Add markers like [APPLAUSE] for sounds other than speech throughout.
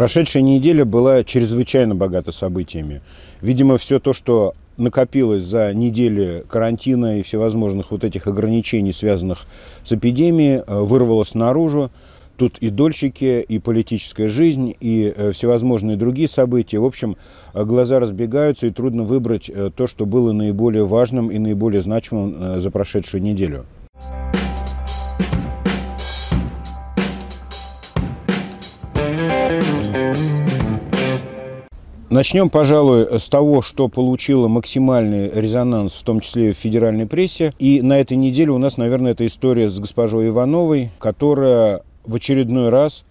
Прошедшая неделя была чрезвычайно богата событиями. Видимо, все то, что накопилось за недели карантина и всевозможных вот этих ограничений, связанных с эпидемией, э, вырвалось наружу. Тут и дольщики, и политическая жизнь, и э, всевозможные другие события. В общем, э, глаза разбегаются, и трудно выбрать то, что было наиболее важным и наиболее значимым за прошедшую неделю. Начнем, пожалуй, с того, что получило максимальный резонанс, в том числе в федеральной прессе. И на этой неделе у нас, наверное, эта история с госпожой Ивановой, которая в очередной раз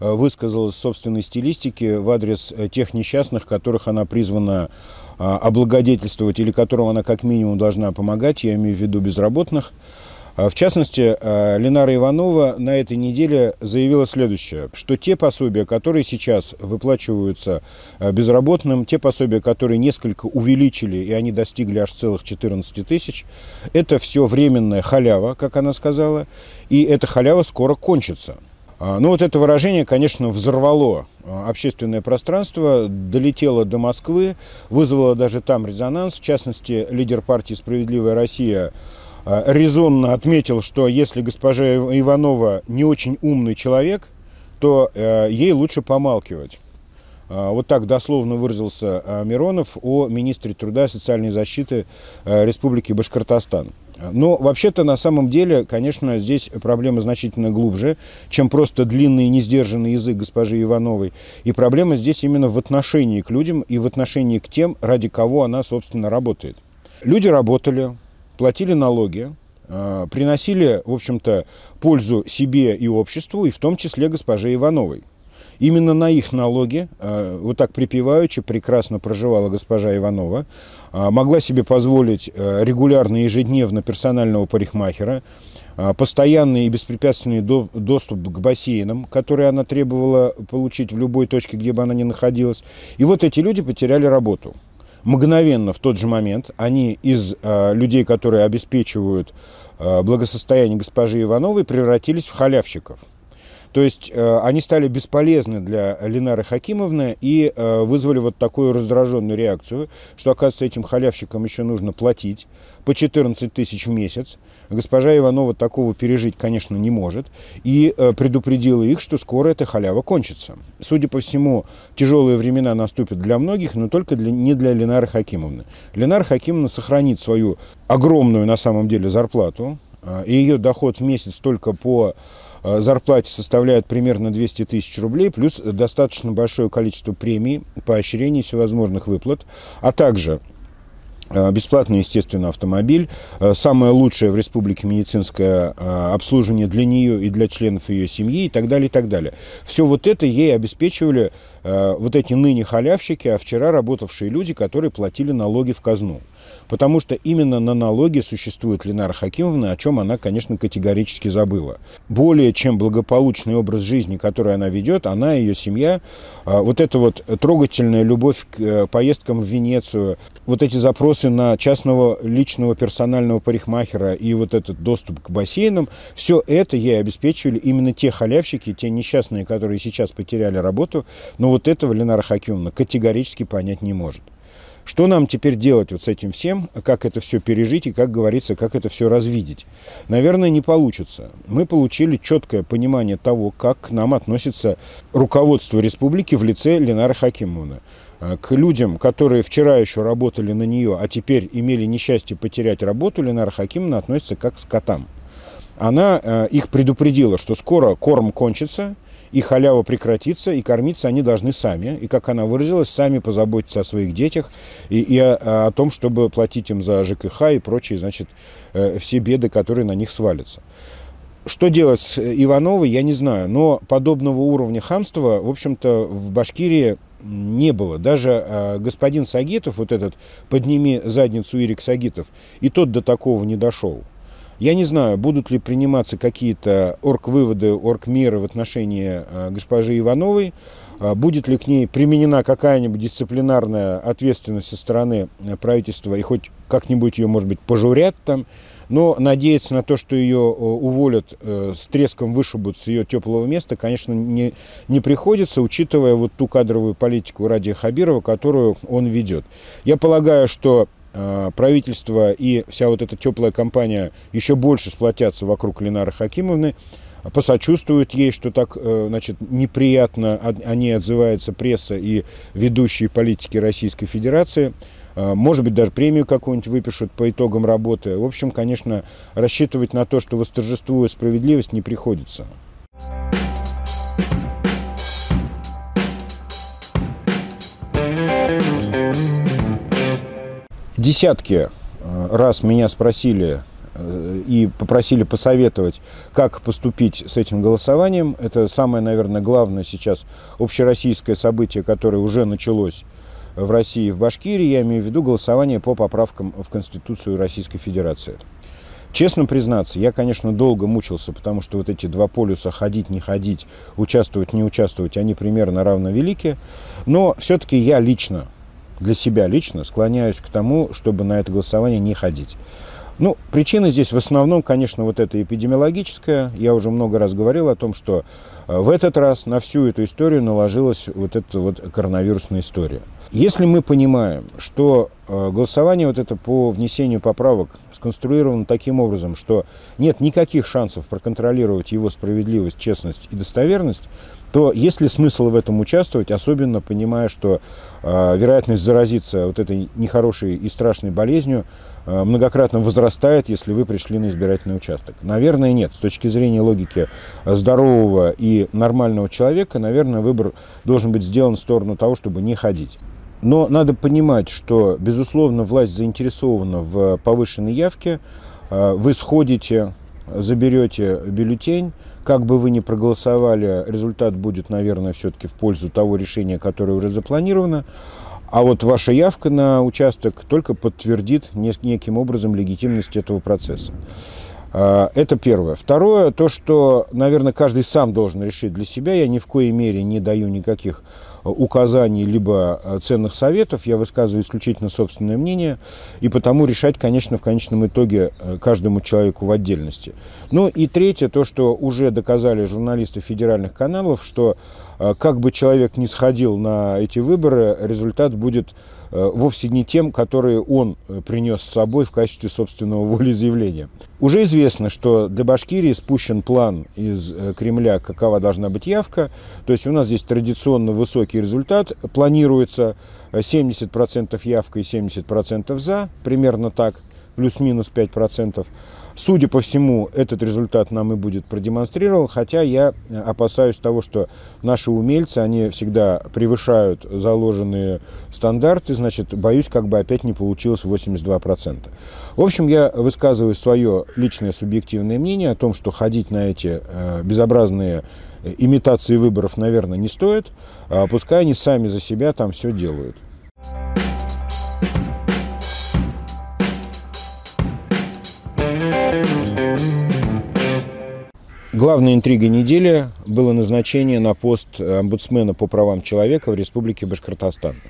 э, высказалась в собственной стилистике в адрес э, тех несчастных, которых она призвана э, облагодетельствовать или которым она как минимум должна помогать, я имею в виду безработных. А, в частности, а, Ленара Иванова на этой неделе заявила следующее, что те пособия, которые сейчас выплачиваются а, безработным, те пособия, которые несколько увеличили, и они достигли аж целых 14 тысяч, это все временная халява, как она сказала, и эта халява скоро кончится. Ну вот это выражение, конечно, взорвало общественное пространство, долетело до Москвы, вызвало даже там резонанс. В частности, лидер партии «Справедливая Россия» Э, резонно отметил, что если госпожа Иванова не очень умный человек, то э, ей лучше помалкивать. Э, вот так дословно выразился Миронов о министре труда и социальной защиты Республики Башкортостан. Но вообще-то на самом деле, конечно, здесь проблема значительно глубже, чем просто длинный и несдержанный язык госпожи Ивановой. И проблема здесь именно в отношении к людям и в отношении к тем, ради кого она, собственно, работает. Люди работали, платили налоги, э, приносили, в общем-то, пользу себе и обществу, и в том числе госпоже Ивановой. Именно на их налоги, э, вот так припеваючи, прекрасно проживала госпожа Иванова, э, могла себе позволить регулярно, ежедневно персонального парикмахера, постоянный и беспрепятственный доступ к бассейнам, который она требовала получить в любой точке, где бы она ни находилась. И вот эти люди потеряли работу мгновенно, в тот же момент, они из э, людей, которые обеспечивают э, благосостояние госпожи Ивановой, превратились в халявщиков. То есть э, они стали бесполезны для Ленары Хакимовны и э, вызвали вот такую раздраженную реакцию, что, оказывается, этим халявщикам еще нужно платить по 14 тысяч в месяц. Госпожа Иванова такого пережить, конечно, не может. И э, предупредила их, что скоро эта халява кончится. Судя по всему, тяжелые времена наступят для многих, но только для, не для Ленары Хакимовны. Ленара Хакимовна сохранит свою огромную, на самом деле, зарплату, и ее доход в месяц только по Э, зарплате составляют примерно 200 тысяч рублей, плюс достаточно большое количество премий, поощрений, всевозможных выплат, а также э, бесплатный, естественно, автомобиль, э, самое лучшее в республике медицинское обслуживание для нее и для членов ее семьи и так далее, и так далее. Все вот это ей обеспечивали вот эти ныне халявщики, а вчера работавшие люди, которые платили налоги в казну. Потому что именно на налоги существует Ленара Хакимовна, о чем она, конечно, категорически забыла. Более чем благополучный образ жизни, который она ведет, она и ее семья, а, вот эта вот трогательная любовь к э, поездкам в Венецию, вот эти запросы на частного личного персонального парикмахера и вот этот доступ к бассейнам, все это ей обеспечивали именно те халявщики, те несчастные, которые сейчас потеряли работу, но вот этого Ленара Хакимовна категорически понять не может. Что нам теперь делать вот с этим всем, как это все пережить и, как говорится, как это все развидеть? Наверное, не получится. Мы получили четкое понимание того, как к нам относится руководство республики в лице Ленара Хакимуна а, к людям, которые вчера еще работали на нее, а теперь имели несчастье потерять работу, Ленара Хакимовна относится как к скотам. Она э, их предупредила, что скоро корм кончится – и халява прекратится, и кормиться они должны сами, и, как она выразилась, сами позаботиться о своих детях и, и о, о том, чтобы платить им за ЖКХ и прочие, значит, э, все беды, которые на них свалятся. Что делать с э, Ивановой, я не знаю, но подобного уровня хамства, в общем-то, в Башкирии не было. Даже э, господин Сагитов, вот этот «подними задницу Ирик Сагитов», и тот до такого не дошел. Я не знаю, будут ли приниматься какие-то орг-выводы, орг-меры в отношении э, госпожи Ивановой, а будет ли к ней применена какая-нибудь дисциплинарная ответственность со стороны э, правительства и хоть как-нибудь ее, может быть, пожурят там, но надеяться на то, что ее э, уволят, с треском вышибут с ее теплого места, конечно, не, не приходится, учитывая вот ту кадровую политику Радия Хабирова, которую он ведет. Я полагаю, что Э, правительство и вся вот эта теплая компания еще больше сплотятся вокруг Ленары Хакимовны, посочувствуют ей, что так э, значит, неприятно о ней отзывается пресса и ведущие политики Российской Федерации. Э, может быть, даже премию какую-нибудь выпишут по итогам работы. В общем, конечно, рассчитывать на то, что восторжествует справедливость, не приходится. десятки э, раз меня спросили э, и попросили посоветовать, как поступить с этим голосованием. Это самое, наверное, главное сейчас общероссийское событие, которое уже началось в России и в Башкирии. Я имею в виду голосование по поправкам в Конституцию Российской Федерации. Честно признаться, я, конечно, долго мучился, потому что вот эти два полюса ходить, не ходить, участвовать, не участвовать, они примерно равновелики. Но все-таки я лично для себя лично склоняюсь к тому, чтобы на это голосование не ходить. Ну, причина здесь в основном, конечно, вот эта эпидемиологическая. Я уже много раз говорил о том, что э, в этот раз на всю эту историю наложилась вот эта вот коронавирусная история. Если мы понимаем, что э, голосование вот это по внесению поправок сконструировано таким образом, что нет никаких шансов проконтролировать его справедливость, честность и достоверность, то есть ли смысл в этом участвовать, особенно понимая, что э, вероятность заразиться вот этой нехорошей и страшной болезнью э, многократно возрастает, если вы пришли на избирательный участок? Наверное, нет. С точки зрения логики здорового и нормального человека, наверное, выбор должен быть сделан в сторону того, чтобы не ходить. Но надо понимать, что, безусловно, власть заинтересована в повышенной явке. А, вы сходите, заберете бюллетень, как бы вы ни проголосовали, результат будет, наверное, все-таки в пользу того решения, которое уже запланировано. А вот ваша явка на участок только подтвердит неким образом легитимность этого процесса. А, это первое. Второе, то, что, наверное, каждый сам должен решить для себя. Я ни в коей мере не даю никаких э, указаний либо э, ценных советов. Я высказываю исключительно собственное мнение. И потому решать, конечно, в конечном итоге э, каждому человеку в отдельности. Ну и третье, то, что уже доказали журналисты федеральных каналов, что как бы человек ни сходил на эти выборы, результат будет Э, вовсе не тем, которые он э, принес с собой в качестве собственного волеизъявления. Уже известно, что для Башкирии спущен план из э, Кремля, какова должна быть явка. То есть у нас здесь традиционно высокий результат. Планируется 70% явка и 70% за, примерно так, плюс-минус 5%. Судя по всему, этот результат нам и будет продемонстрирован, хотя я э, опасаюсь того, что наши умельцы, они всегда превышают заложенные стандарты, значит, боюсь, как бы опять не получилось 82%. В общем, я высказываю свое личное субъективное мнение о том, что ходить на эти э, безобразные э, имитации выборов, наверное, не стоит, а пускай они сами за себя там все делают. Главной интригой недели было назначение на пост э, омбудсмена по правам человека в Республике Башкортостан.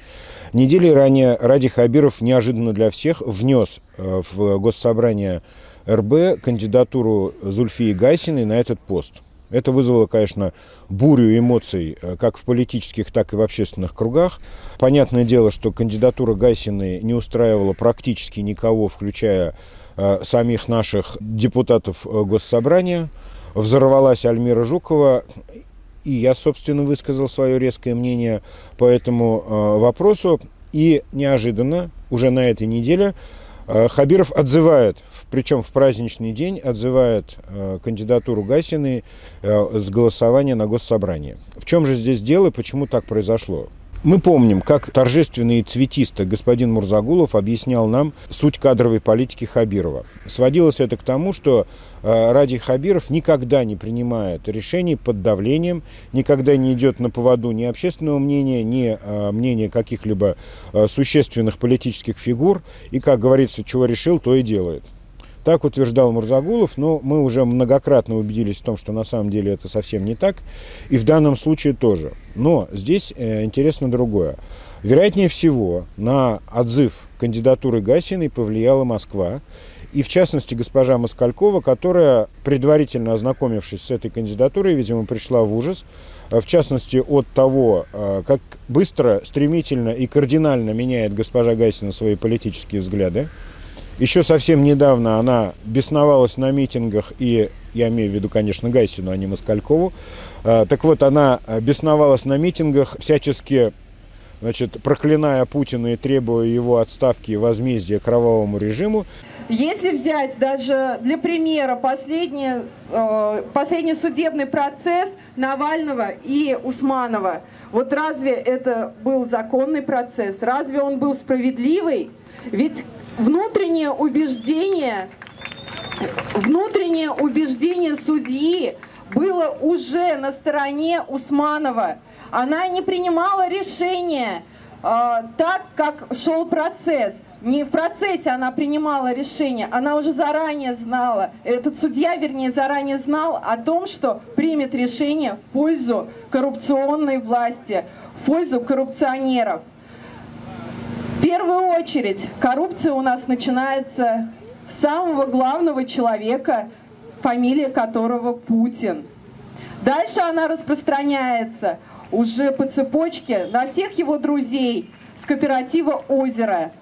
Недели ранее Ради Хабиров неожиданно для всех внес э, в Госсобрание РБ кандидатуру Зульфии Гайсиной на этот пост. Это вызвало, конечно, бурю эмоций э, как в политических, так и в общественных кругах. Понятное дело, что кандидатура Гасины не устраивала практически никого, включая самих наших депутатов Госсобрания взорвалась Альмира Жукова, и я, собственно, высказал свое резкое мнение по этому э, вопросу. И неожиданно, уже на этой неделе, э, Хабиров отзывает, причем в праздничный день, отзывает э, кандидатуру Гасиной с голосования на госсобрание. В чем же здесь дело и почему так произошло? Мы помним, как торжественный и цветисто господин Мурзагулов объяснял нам суть кадровой политики Хабирова. Сводилось это к тому, что э, Ради Хабиров никогда не принимает решений под давлением, никогда не идет на поводу ни общественного мнения, ни э, мнения каких-либо э, существенных политических фигур, и, как говорится, чего решил, то и делает. Так утверждал Мурзагулов, но мы уже многократно убедились в том, что на самом деле это совсем не так. И в данном случае тоже. Но здесь э, интересно другое. Вероятнее всего, на отзыв кандидатуры Гасиной повлияла Москва. И в частности, госпожа Москалькова, которая, предварительно ознакомившись с этой кандидатурой, видимо, пришла в ужас. Э, в частности, от того, э, как быстро, стремительно и кардинально меняет госпожа Гасина свои политические взгляды. Еще совсем недавно она бесновалась на митингах, и я имею в виду, конечно, Гайсину, а не Москалькову. А, так вот, она бесновалась на митингах, всячески значит, проклиная Путина и требуя его отставки и возмездия кровавому режиму. Если взять даже для примера последний, э, последний судебный процесс Навального и Усманова, вот разве это был законный процесс? Разве он был справедливый? Ведь внутреннее убеждение, внутреннее убеждение судьи было уже на стороне Усманова. Она не принимала решения э, так, как шел процесс. Не в процессе она принимала решение, она уже заранее знала, этот судья, вернее, заранее знал о том, что примет решение в пользу коррупционной власти, в пользу коррупционеров первую очередь коррупция у нас начинается с самого главного человека, фамилия которого Путин. Дальше она распространяется уже по цепочке на всех его друзей с кооператива «Озеро».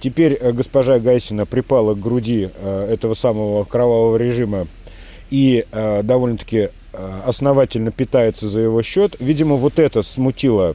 Теперь э, госпожа Гайсина припала к груди э, этого самого кровавого режима и э, довольно-таки основательно питается за его счет. Видимо, вот это смутило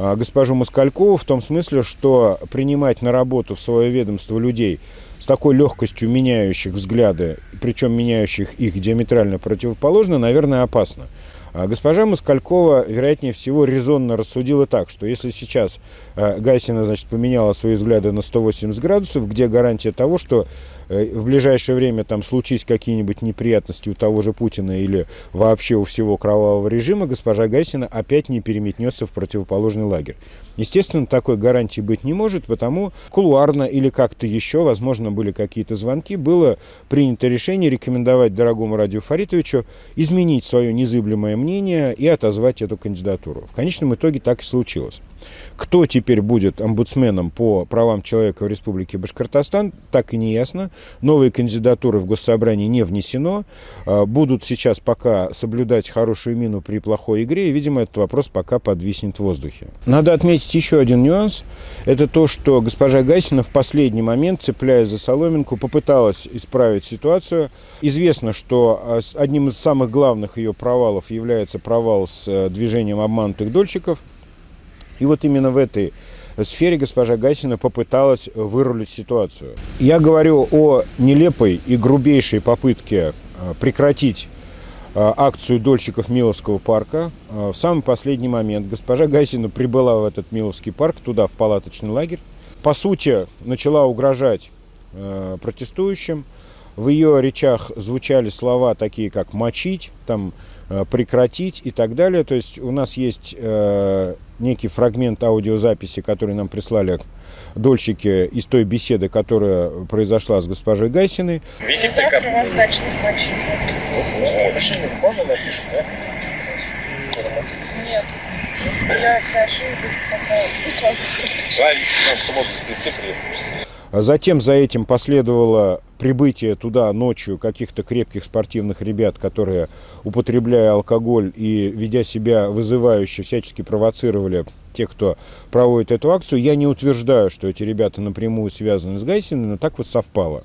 а, госпожу Москалькову в том смысле, что принимать на работу в свое ведомство людей с такой легкостью меняющих взгляды, причем меняющих их диаметрально противоположно, наверное, опасно. А госпожа Москалькова, вероятнее всего, резонно рассудила так, что если сейчас э, Гайсина значит, поменяла свои взгляды на 180 градусов, где гарантия того, что э, в ближайшее время там случись какие-нибудь неприятности у того же Путина или вообще у всего кровавого режима, госпожа Гайсина опять не переметнется в противоположный лагерь. Естественно, такой гарантии быть не может, потому кулуарно или как-то еще, возможно, были какие-то звонки, было принято решение рекомендовать дорогому Радио Фаритовичу изменить свое незыблемое мнение и отозвать эту кандидатуру. В конечном итоге так и случилось. Кто теперь будет омбудсменом по правам человека в Республике Башкортостан, так и не ясно. Новые кандидатуры в Госсобрании не внесено. А, будут сейчас пока соблюдать хорошую мину при плохой игре, и, видимо, этот вопрос пока подвиснет в воздухе. Надо отметить еще один нюанс. Это то, что госпожа Гайсина в последний момент, цепляясь за соломинку, попыталась исправить ситуацию. Известно, что а, одним из самых главных ее провалов является является провал с э, движением обманутых дольщиков. И вот именно в этой сфере госпожа Гасина попыталась вырулить ситуацию. Я говорю о нелепой и грубейшей попытке э, прекратить э, акцию дольщиков Миловского парка. В самый последний момент госпожа Гасина прибыла в этот Миловский парк, туда, в палаточный лагерь. По сути, начала угрожать протестующим. В ее речах звучали слова такие, как «мочить», там Э, прекратить и так далее. То есть у нас есть э, некий фрагмент аудиозаписи, который нам прислали дольщики из той беседы, которая произошла с госпожой Гайсиной. Видите, Завтра как... вас дачных мочи. Можно напишем, да? Нет. Я хорошо, пока... Пусть вас... Затем за этим последовало прибытие туда ночью каких-то крепких спортивных ребят, которые, употребляя алкоголь и ведя себя вызывающе, всячески провоцировали тех, кто проводит эту акцию. Я не утверждаю, что эти ребята напрямую связаны с Гайсиной, но так вот совпало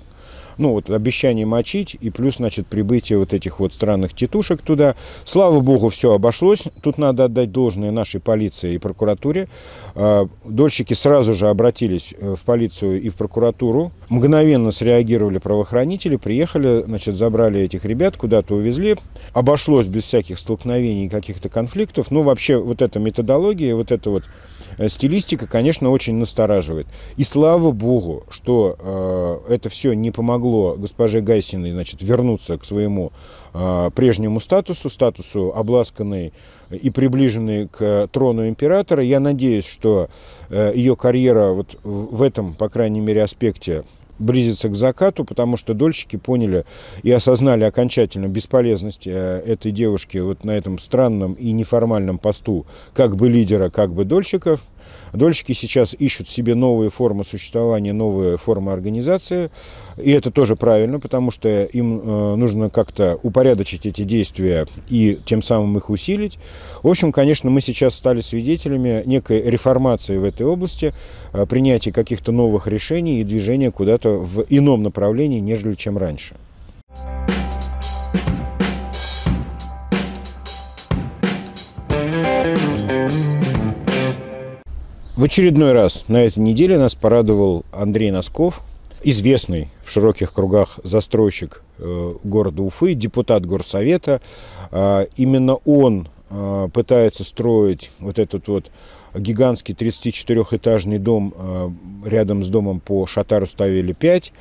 ну вот обещание мочить и плюс, значит, прибытие вот этих вот странных тетушек туда. Слава богу, все обошлось. Тут надо отдать должное нашей полиции и прокуратуре. А, дольщики сразу же обратились э, в полицию и в прокуратуру Мгновенно среагировали правоохранители, приехали, значит, забрали этих ребят, куда-то увезли. Обошлось без всяких столкновений и каких-то конфликтов. Ну, вообще, вот эта методология, вот эта вот э, стилистика, конечно, очень настораживает. И слава богу, что э, это все не помогло госпоже Гайсиной, значит, вернуться к своему э, прежнему статусу, статусу обласканной и приближенной к трону императора. Я надеюсь, что э, ее карьера вот в этом, по крайней мере, аспекте близится к закату, потому что дольщики поняли и осознали окончательно бесполезность э, этой девушки вот на этом странном и неформальном посту как бы лидера, как бы дольщиков – Дольщики сейчас ищут себе новые формы существования, новые формы организации. И это тоже правильно, потому что им э, нужно как-то упорядочить эти действия и тем самым их усилить. В общем, конечно, мы сейчас стали свидетелями некой реформации в этой области, э, принятия каких-то новых решений и движения куда-то в ином направлении, нежели чем раньше. В очередной раз на этой неделе нас порадовал Андрей Носков, известный в широких кругах застройщик э, города Уфы, депутат горсовета. А, именно он э, пытается строить вот этот вот гигантский 34-этажный дом э, рядом с домом по Шатару ставили 5.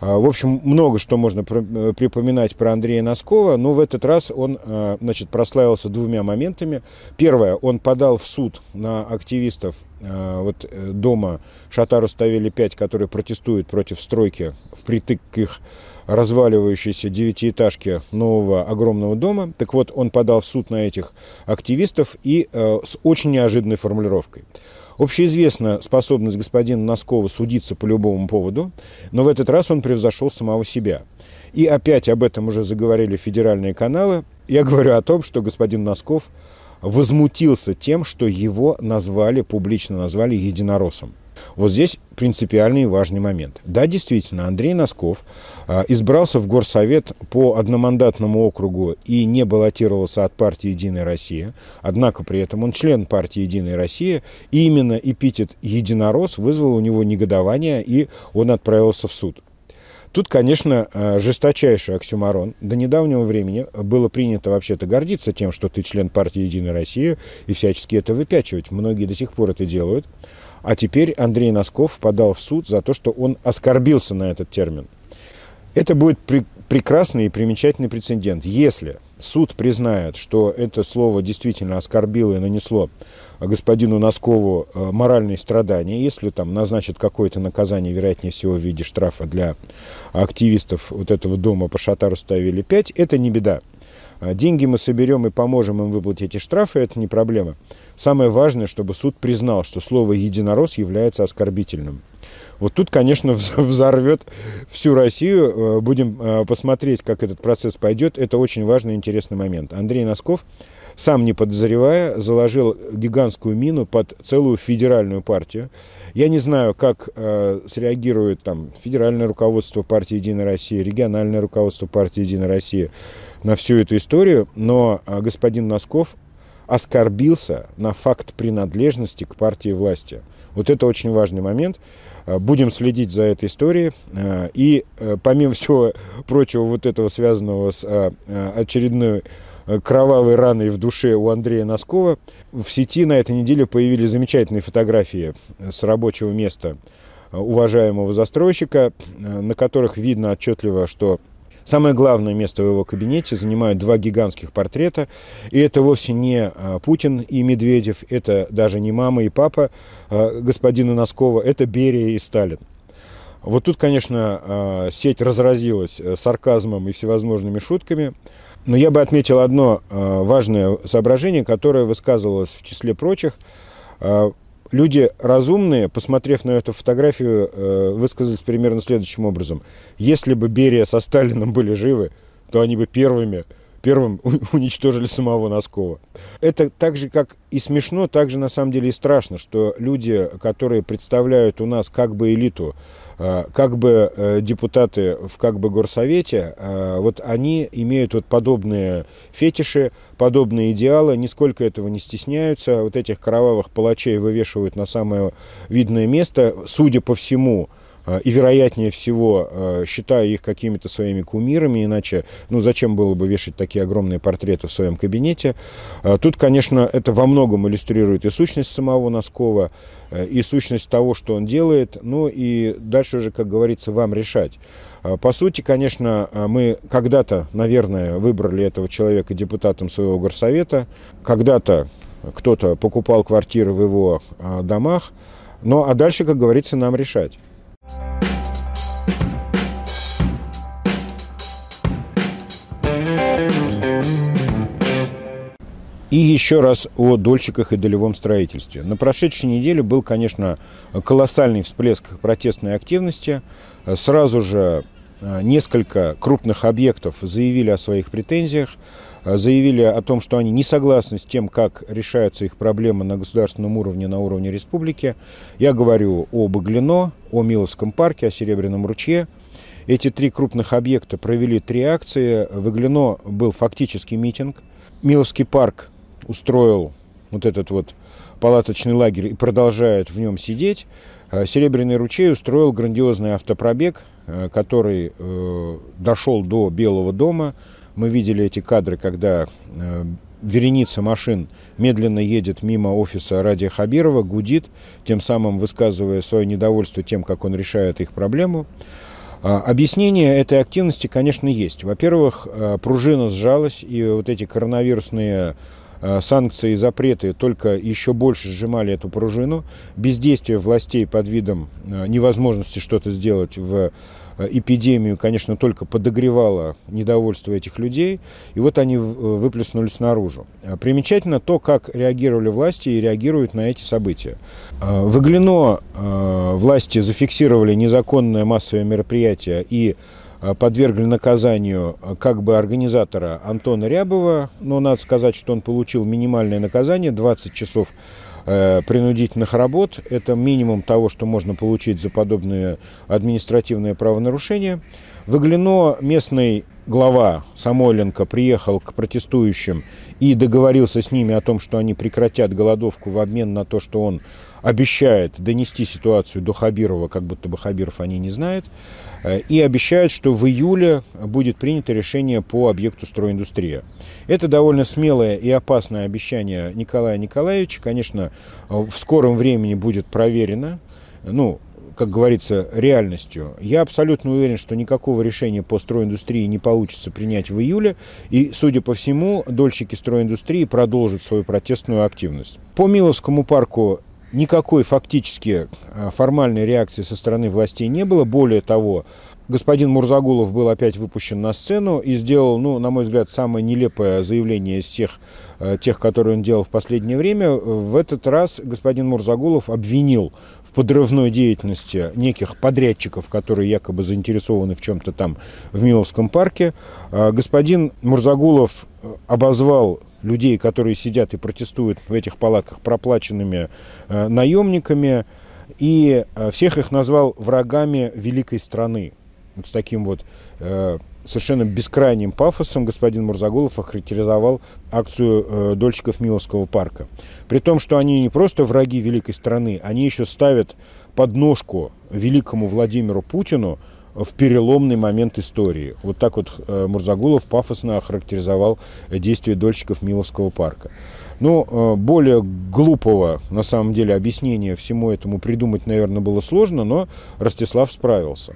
А, в общем, много что можно э, припоминать про Андрея Носкова, но в этот раз он а, значит, прославился двумя моментами. Первое, он подал в суд на активистов а, вот, э, дома Шатару ставили 5, которые протестуют против стройки впритык к их разваливающейся девятиэтажке нового огромного дома. Так вот, он подал в суд на этих активистов и э, с очень неожиданной формулировкой – Общеизвестна способность господина Носкова судиться по любому поводу, но в этот раз он превзошел самого себя. И опять об этом уже заговорили федеральные каналы. Я говорю о том, что господин Носков возмутился тем, что его назвали, публично назвали единороссом. Вот здесь принципиальный и важный момент. Да, действительно, Андрей Носков а, избрался в Горсовет по одномандатному округу и не баллотировался от партии «Единая Россия». Однако при этом он член партии «Единая Россия». И именно эпитет «Единорос» вызвал у него негодование, и он отправился в суд. Тут, конечно, а, жесточайший оксюмарон. До недавнего времени было принято вообще-то гордиться тем, что ты член партии «Единая Россия», и всячески это выпячивать. Многие до сих пор это делают. А теперь Андрей Носков подал в суд за то, что он оскорбился на этот термин. Это будет при, прекрасный и примечательный прецедент. Если суд признает, что это слово действительно оскорбило и нанесло господину Носкову э, моральные страдания, если там назначат какое-то наказание, вероятнее всего, в виде штрафа для активистов вот этого дома по Шатару ставили 5, это не беда. А, деньги мы соберем и поможем им выплатить эти штрафы, это не проблема. Самое важное, чтобы суд признал, что слово «единорос» является оскорбительным. Вот тут, конечно, [LAUGHS] взорвет всю Россию. Э, будем э, посмотреть, как этот процесс пойдет. Это очень важный и интересный момент. Андрей Носков, сам не подозревая, заложил гигантскую мину под целую федеральную партию. Я не знаю, как э, среагирует там федеральное руководство партии «Единая Россия», региональное руководство партии «Единая Россия» на всю эту историю, но э, господин Носков оскорбился на факт принадлежности к партии власти. Вот это очень важный момент. Э, будем следить за этой историей. Э, и э, помимо всего прочего вот этого связанного с очередной Э, кровавой раной в душе у Андрея Носкова. В сети на этой неделе появились замечательные фотографии э, с рабочего места э, уважаемого застройщика, на которых видно отчетливо, что Самое главное место в его кабинете занимают два гигантских портрета. И это вовсе не Путин и Медведев, это даже не мама и папа господина Носкова, это Берия и Сталин. Вот тут, конечно, сеть разразилась сарказмом и всевозможными шутками. Но я бы отметил одно э, важное соображение, которое высказывалось в числе прочих. Э, люди разумные, посмотрев на эту фотографию, э, высказались примерно следующим образом. Если бы Берия со Сталином были живы, то они бы первыми первым [LAUGHS] уничтожили самого Носкова. Это так же, как и смешно, так же на самом деле и страшно, что люди, которые представляют у нас как бы элиту, э, как бы э, депутаты в как бы горсовете, э, вот они имеют вот подобные фетиши, подобные идеалы, нисколько этого не стесняются, вот этих кровавых палачей вывешивают на самое видное место, судя по всему, а, и, вероятнее всего, а, считая их какими-то своими кумирами, иначе, ну, зачем было бы вешать такие огромные портреты в своем кабинете. А, тут, конечно, это во многом иллюстрирует и сущность самого Носкова, э, и сущность того, что он делает, ну и дальше уже, как говорится, вам решать. По сути, конечно, мы когда-то, наверное, выбрали этого человека депутатом своего горсовета, когда-то кто-то покупал квартиры в его домах, ну а дальше, как говорится, нам решать. И еще раз о дольщиках и долевом строительстве. На прошедшей неделе был, конечно, колоссальный всплеск протестной активности. Сразу же э, несколько крупных объектов заявили о своих претензиях, э, заявили о том, что они не согласны с тем, как решаются их проблемы на государственном уровне, на уровне республики. Я говорю о Баглино, о Миловском парке, о Серебряном ручье. Эти три крупных объекта провели три акции. В Иглино был фактически митинг. Миловский парк устроил вот этот вот палаточный лагерь и продолжает в нем сидеть, э, Серебряный ручей устроил грандиозный автопробег, э, который э, дошел до Белого дома. Мы видели эти кадры, когда вереница машин медленно едет мимо офиса Ради Хабирова, гудит, тем самым высказывая свое недовольство тем, как он решает их проблему. А, объяснение этой активности, конечно, есть. Во-первых, пружина сжалась, и вот эти коронавирусные Э, санкции и запреты только еще больше сжимали эту пружину. Бездействие властей под видом э, невозможности что-то сделать в э, эпидемию, конечно, только подогревало недовольство этих людей, и вот они выплеснулись наружу. Примечательно то, как реагировали власти и реагируют на эти события. В Иглино власти зафиксировали незаконное массовое мероприятие и Э, подвергли наказанию э, как бы организатора Антона Рябова, но надо сказать, что он получил минимальное наказание 20 часов э, принудительных работ. Это минимум того, что можно получить за подобное административное правонарушение. В Иглино местный глава Самойленко приехал к протестующим и договорился с ними о том, что они прекратят голодовку в обмен на то, что он обещает донести ситуацию до Хабирова, как будто бы Хабиров они не знает, э, и обещает, что в июле будет принято решение по объекту стройиндустрия. Это довольно смелое и опасное обещание Николая Николаевича, конечно, в скором времени будет проверено, ну, как говорится, реальностью. Я абсолютно уверен, что никакого решения по стройиндустрии не получится принять в июле, и, судя по всему, дольщики стройиндустрии продолжат свою протестную активность. По Миловскому парку никакой фактически э, формальной реакции со стороны властей не было. Более того, господин Мурзагулов был опять выпущен на сцену и сделал, ну, на мой взгляд, самое нелепое заявление из всех э, тех, которые он делал в последнее время. В этот раз господин Мурзагулов обвинил в подрывной деятельности неких подрядчиков, которые якобы заинтересованы в чем-то там в Миловском парке. Э, господин Мурзагулов э, обозвал людей, которые сидят и протестуют в этих палатках проплаченными наемниками, и всех их назвал врагами великой страны. Вот с таким вот э, совершенно бескрайним пафосом господин Мурзагулов охарактеризовал акцию э, дольщиков Миловского парка. При том, что они не просто враги великой страны, они еще ставят подножку великому Владимиру Путину в переломный момент истории. Вот так вот э, Мурзагулов пафосно охарактеризовал действия дольщиков Миловского парка. Ну, э, более глупого, на самом деле, объяснения всему этому придумать, наверное, было сложно, но Ростислав справился.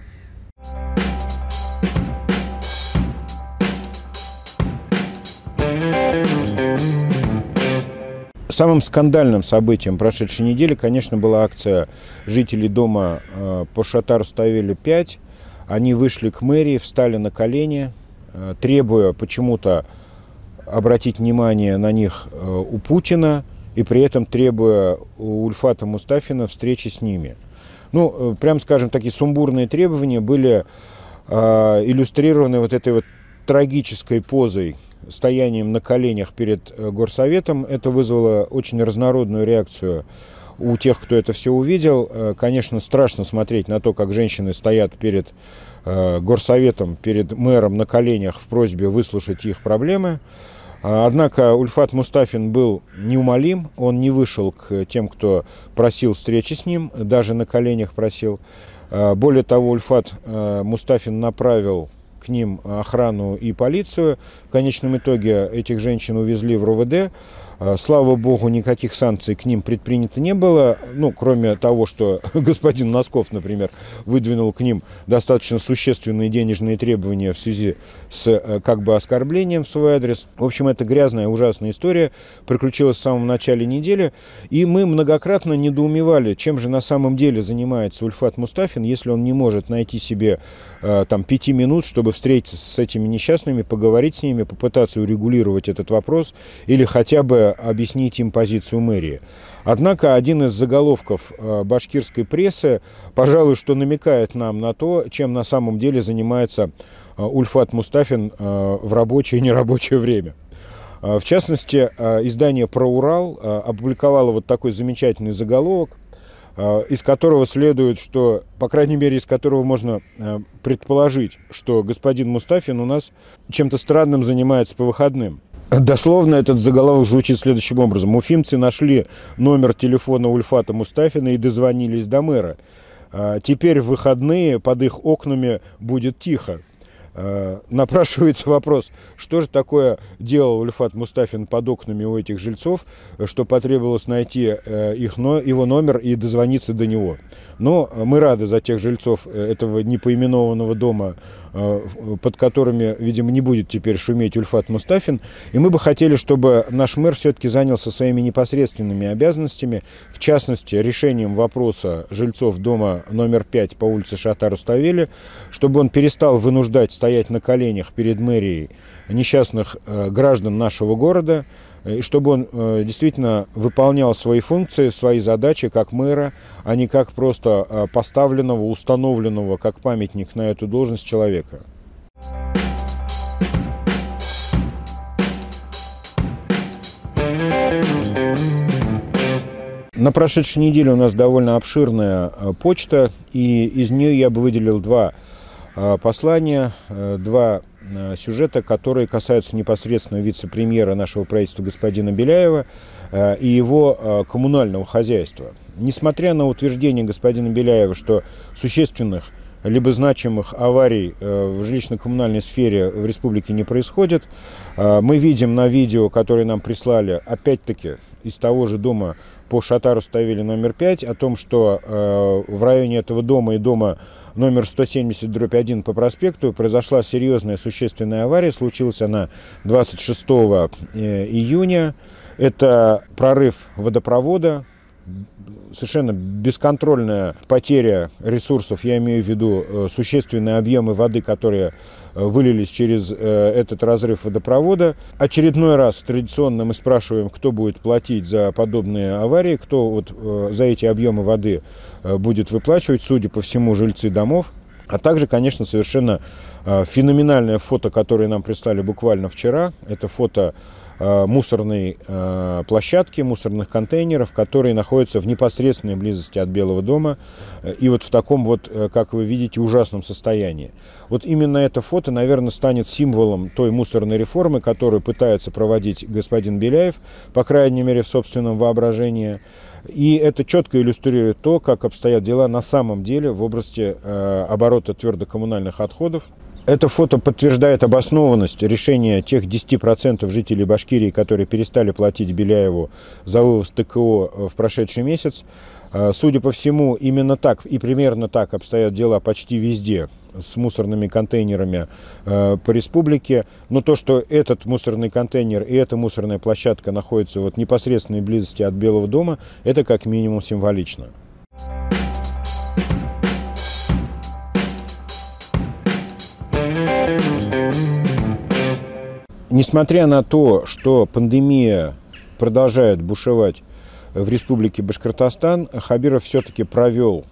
Самым скандальным событием прошедшей недели, конечно, была акция жителей дома э, по Шатару ставили 5. Они вышли к мэрии, встали на колени, э, требуя почему-то обратить внимание на них э, у Путина и при этом требуя у Ульфата Мустафина встречи с ними – ну, э, прям скажем, такие сумбурные требования были э, иллюстрированы вот этой вот трагической позой, стоянием на коленях перед э, горсоветом. Это вызвало очень разнородную реакцию у тех, кто это все увидел. Э, конечно, страшно смотреть на то, как женщины стоят перед горсоветом, перед мэром на коленях в просьбе выслушать их проблемы. А, однако Ульфат Мустафин был неумолим, он не вышел к тем, кто просил встречи с ним, даже на коленях просил. А, более того, Ульфат а, Мустафин направил к ним охрану и полицию. В конечном итоге этих женщин увезли в РУВД. Э, слава богу, никаких санкций к ним предпринято не было, ну, кроме того, что [LAUGHS] господин Носков, например, выдвинул к ним достаточно существенные денежные требования в связи с э, как бы оскорблением в свой адрес. В общем, это грязная, ужасная история, приключилась в самом начале недели, и мы многократно недоумевали, чем же на самом деле занимается Ульфат Мустафин, если он не может найти себе э, там пяти минут, чтобы встретиться с этими несчастными, поговорить с ними, попытаться урегулировать этот вопрос или хотя бы объяснить им позицию мэрии. Однако один из заголовков э, башкирской прессы, пожалуй, что намекает нам на то, чем на самом деле занимается э, Ульфат Мустафин э, в рабочее и нерабочее время. В частности, издание «Про Урал» опубликовало вот такой замечательный заголовок, из которого следует, что, по крайней мере, из которого можно предположить, что господин Мустафин у нас чем-то странным занимается по выходным. Дословно этот заголовок звучит следующим образом. Уфимцы нашли номер телефона Ульфата Мустафина и дозвонились до мэра. А, теперь в выходные под их окнами будет тихо. А, напрашивается вопрос, что же такое делал Ульфат Мустафин под окнами у этих жильцов, что потребовалось найти э, их, его номер и дозвониться до него. Но мы рады за тех жильцов э, этого непоименованного дома Э, под которыми, видимо, не будет теперь шуметь Ульфат Мустафин. И мы бы хотели, чтобы наш мэр все-таки занялся своими непосредственными обязанностями, в частности, решением вопроса жильцов дома номер 5 по улице Шатар-Уставели, чтобы он перестал вынуждать стоять на коленях перед мэрией несчастных э, граждан нашего города, Э, и чтобы он э, действительно выполнял свои функции, свои задачи как мэра, а не как просто э, поставленного, установленного как памятник на эту должность человека. На прошедшей неделе у нас довольно обширная почта, и из нее я бы выделил два а, послания, э, два э, сюжета, которые касаются непосредственно вице-премьера нашего правительства господина Беляева э, и его коммунального хозяйства. Несмотря на утверждение господина Беляева, что существенных либо значимых аварий э, в жилищно-коммунальной сфере в республике не происходит. Э, мы видим на видео, которое нам прислали, опять-таки, из того же дома по Шатару ставили номер 5, о том, что э, в районе этого дома и дома номер 170 дробь 1 по проспекту произошла серьезная существенная авария. Случилась она 26 июня. Это прорыв водопровода совершенно бесконтрольная потеря ресурсов, я имею в виду э, существенные объемы воды, которые э, вылились через э, этот разрыв водопровода. Очередной раз традиционно мы спрашиваем, кто будет платить за подобные аварии, кто вот за эти объемы воды будет выплачивать, судя по всему, жильцы домов. А также, конечно, совершенно феноменальное фото, которое нам прислали буквально вчера. Это фото Э, мусорной э, площадки, мусорных контейнеров, которые находятся в непосредственной близости от Белого дома э, и вот в таком вот, как вы видите, ужасном состоянии. Вот именно это фото, наверное, станет символом той мусорной реформы, которую пытается проводить господин Беляев, по крайней мере, в собственном воображении. И это четко иллюстрирует то, как обстоят дела на самом деле в области оборота твердокоммунальных отходов. Это фото подтверждает обоснованность решения тех 10% жителей Башкирии, которые перестали платить Беляеву за вывоз ТКО э, в прошедший месяц. А, судя по всему, именно так и примерно так обстоят дела почти везде с мусорными контейнерами э, по республике. Но то, что этот мусорный контейнер и эта мусорная площадка находятся вот в непосредственной близости от Белого дома, это как минимум символично. Несмотря на то, что пандемия продолжает бушевать в Республике Башкортостан, Хабиров все-таки провел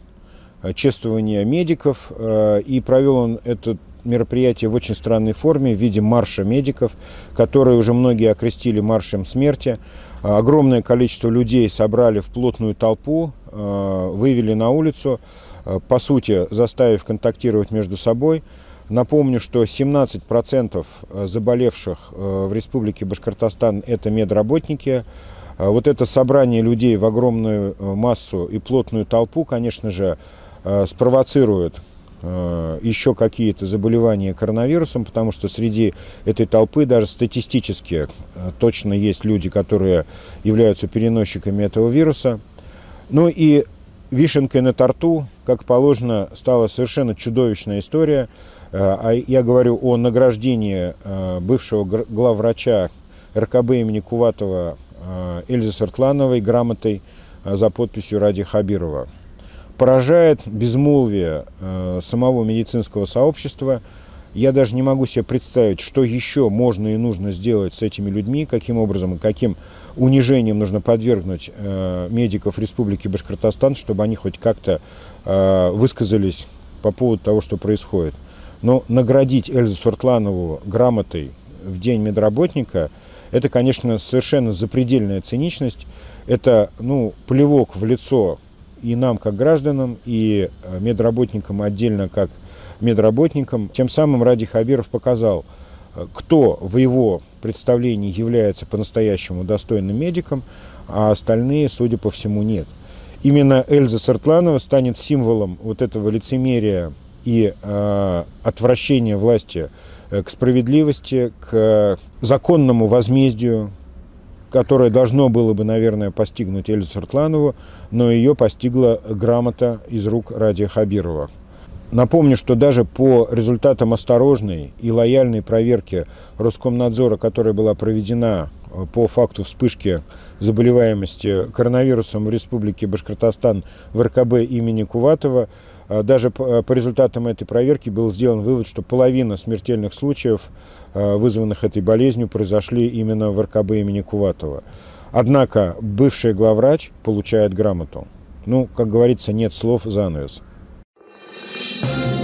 э, чествование медиков, э, и провел он это мероприятие в очень странной форме в виде марша медиков, которые уже многие окрестили маршем смерти. Э, огромное количество людей собрали в плотную толпу, вывели на улицу, по сути заставив контактировать между собой. Напомню, что 17% э, заболевших э, в Республике Башкортостан – это медработники. Э, вот это собрание людей в огромную массу и плотную толпу, конечно же, спровоцирует еще какие-то заболевания коронавирусом, потому что среди этой толпы даже статистически точно есть люди, которые являются переносчиками этого вируса. Ну и вишенкой на торту, как положено, стала совершенно чудовищная история. Э, а Я говорю о награждении э, бывшего главврача РКБ имени Куватова э, Эльзы Сартлановой грамотой за подписью Ради Хабирова. Поражает безмолвие самого медицинского сообщества. Я даже не могу себе представить, что еще можно и нужно сделать с этими людьми, каким образом и каким унижением нужно подвергнуть э, медиков Республики Башкортостан, чтобы они хоть как-то э, высказались по поводу того, что происходит. Но наградить Эльзу Суртланову грамотой в День медработника – это, конечно, совершенно запредельная циничность. Это ну, плевок в лицо и нам, как гражданам, и э, медработникам отдельно, как медработникам. Тем самым Ради Хабиров показал – кто в его представлении является по-настоящему достойным медиком, а остальные, судя по всему, нет. Именно Эльза Сартланова станет символом вот этого лицемерия и э, отвращения власти э, к справедливости, к законному возмездию, которое должно было бы, наверное, постигнуть Эльзу Сартланову, но ее постигла грамота из рук Радия Хабирова. Напомню, что даже по результатам осторожной и лояльной проверки Роскомнадзора, которая была проведена э, по факту вспышки заболеваемости коронавирусом в Республике Башкортостан в РКБ имени Куватова, э, даже э, по результатам этой проверки был сделан вывод, что половина смертельных случаев, вызванных этой болезнью, произошли именно в РКБ имени Куватова. Однако бывший главврач получает грамоту. Ну, как говорится, нет слов занавес. Música